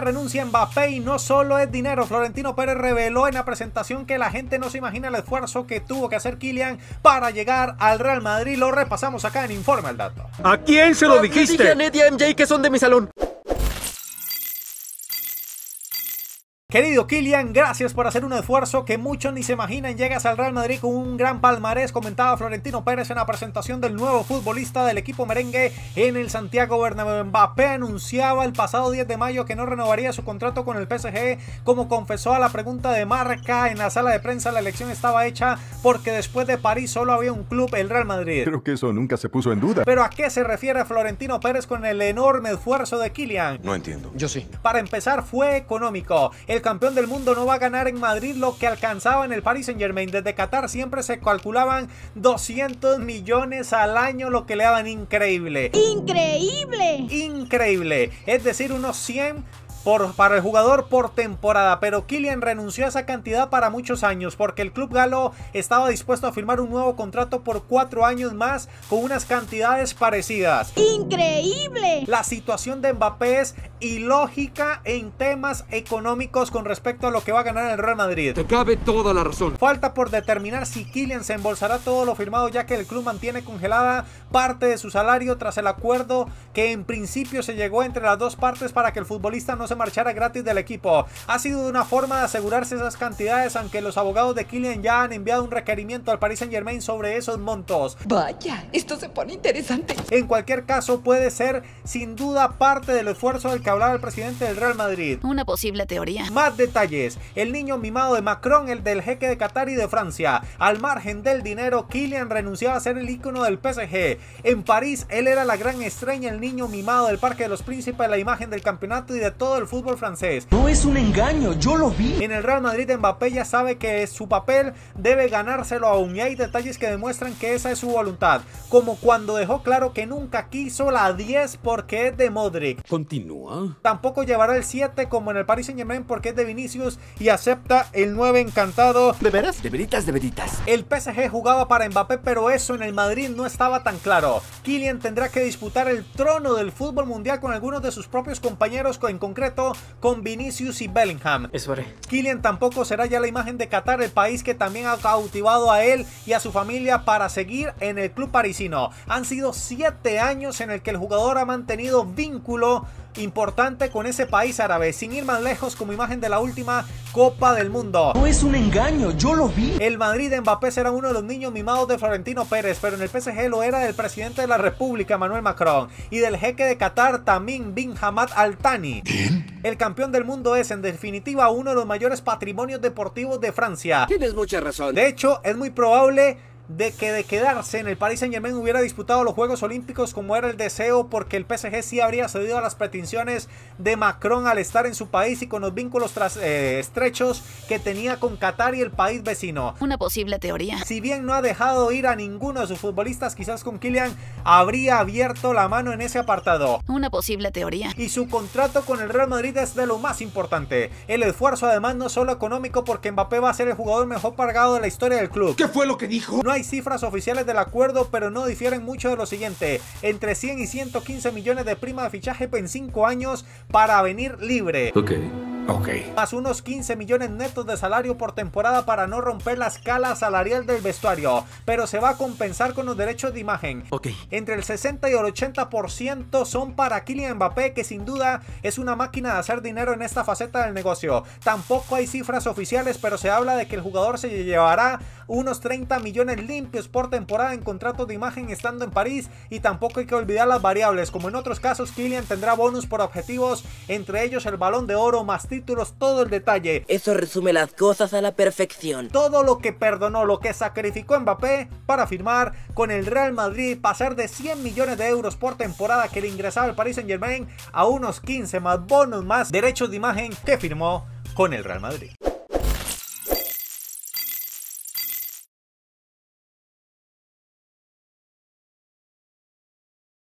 renuncia renuncia Mbappé y no solo es dinero. Florentino Pérez reveló en la presentación que la gente no se imagina el esfuerzo que tuvo que hacer Kylian para llegar al Real Madrid. Lo repasamos acá en Informe al Dato. ¿A quién se lo dijiste? que son de mi salón. Querido Kylian, gracias por hacer un esfuerzo que muchos ni se imaginan. Llegas al Real Madrid con un gran palmarés, comentaba Florentino Pérez en la presentación del nuevo futbolista del equipo merengue en el Santiago Bernabéu. Mbappé anunciaba el pasado 10 de mayo que no renovaría su contrato con el PSG, como confesó a la pregunta de Marca en la sala de prensa. La elección estaba hecha porque después de París solo había un club, el Real Madrid. Creo que eso nunca se puso en duda. Pero ¿a qué se refiere Florentino Pérez con el enorme esfuerzo de Kilian. No entiendo. Yo sí. Para empezar, fue económico campeón del mundo no va a ganar en Madrid lo que alcanzaba en el Paris Saint Germain. Desde Qatar siempre se calculaban 200 millones al año, lo que le daban increíble. Increíble. Increíble. Es decir, unos 100 para el jugador por temporada, pero Kylian renunció a esa cantidad para muchos años porque el club galo estaba dispuesto a firmar un nuevo contrato por cuatro años más con unas cantidades parecidas. ¡Increíble! La situación de Mbappé es ilógica en temas económicos con respecto a lo que va a ganar el Real Madrid. Te cabe toda la razón. Falta por determinar si Kylian se embolsará todo lo firmado ya que el club mantiene congelada parte de su salario tras el acuerdo que en principio se llegó entre las dos partes para que el futbolista no se marchara gratis del equipo. Ha sido una forma de asegurarse esas cantidades, aunque los abogados de Kylian ya han enviado un requerimiento al Paris Saint Germain sobre esos montos. Vaya, esto se pone interesante. En cualquier caso, puede ser sin duda parte del esfuerzo del que hablaba el presidente del Real Madrid. Una posible teoría. Más detalles. El niño mimado de Macron, el del jeque de Qatar y de Francia. Al margen del dinero, Kylian renunciaba a ser el ícono del PSG. En París, él era la gran estrella, el niño mimado del Parque de los Príncipes, la imagen del campeonato y de todo el fútbol francés. No es un engaño, yo lo vi. En el Real Madrid Mbappé ya sabe que su papel debe ganárselo aún y hay detalles que demuestran que esa es su voluntad, como cuando dejó claro que nunca quiso la 10 porque es de Modric. Continúa. Tampoco llevará el 7 como en el Paris Saint-Germain porque es de Vinicius y acepta el 9 encantado. ¿De veras? De veritas, de veritas. El PSG jugaba para Mbappé, pero eso en el Madrid no estaba tan claro. Kylian tendrá que disputar el trono del fútbol mundial con algunos de sus propios compañeros, en concreto con Vinicius y Bellingham. Eso Kylian tampoco será ya la imagen de Qatar, el país que también ha cautivado a él y a su familia para seguir en el club parisino. Han sido siete años en el que el jugador ha mantenido vínculo importante con ese país árabe, sin ir más lejos como imagen de la última Copa del Mundo. No es un engaño, yo lo vi. El Madrid de Mbappé será uno de los niños mimados de Florentino Pérez, pero en el PSG lo era del presidente de la República, Manuel Macron, y del jeque de Qatar, Tamim bin Hamad Al Thani. El campeón del mundo es, en definitiva, uno de los mayores patrimonios deportivos de Francia. Tienes mucha razón. De hecho, es muy probable de que de quedarse en el Paris Saint Germain hubiera disputado los Juegos Olímpicos como era el deseo, porque el PSG sí habría cedido a las pretensiones de Macron al estar en su país y con los vínculos eh, estrechos que tenía con Qatar y el país vecino. Una posible teoría. Si bien no ha dejado ir a ninguno de sus futbolistas, quizás con Kylian habría abierto la mano en ese apartado. Una posible teoría. Y su contrato con el Real Madrid es de lo más importante. El esfuerzo además no solo económico porque Mbappé va a ser el jugador mejor pagado de la historia del club. ¿Qué fue lo que dijo? cifras oficiales del acuerdo, pero no difieren mucho de lo siguiente, entre 100 y 115 millones de prima de fichaje en 5 años para venir libre. Más unos 15 millones netos de salario por temporada para no romper la escala salarial del vestuario, pero se va a compensar con los derechos de imagen. Ok. Entre el 60 y el 80% son para Kylian Mbappé, que sin duda es una máquina de hacer dinero en esta faceta del negocio. Tampoco hay cifras oficiales, pero se habla de que el jugador se llevará unos 30 millones limpios por temporada en contratos de imagen estando en París y tampoco hay que olvidar las variables. Como en otros casos, Kylian tendrá bonus por objetivos, entre ellos el balón de oro, más todo el detalle. Eso resume las cosas a la perfección. Todo lo que perdonó, lo que sacrificó Mbappé para firmar con el Real Madrid, pasar de 100 millones de euros por temporada que le ingresaba el Paris Saint Germain a unos 15 más bonos más derechos de imagen que firmó con el Real Madrid.